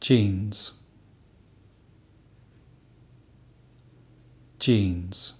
genes genes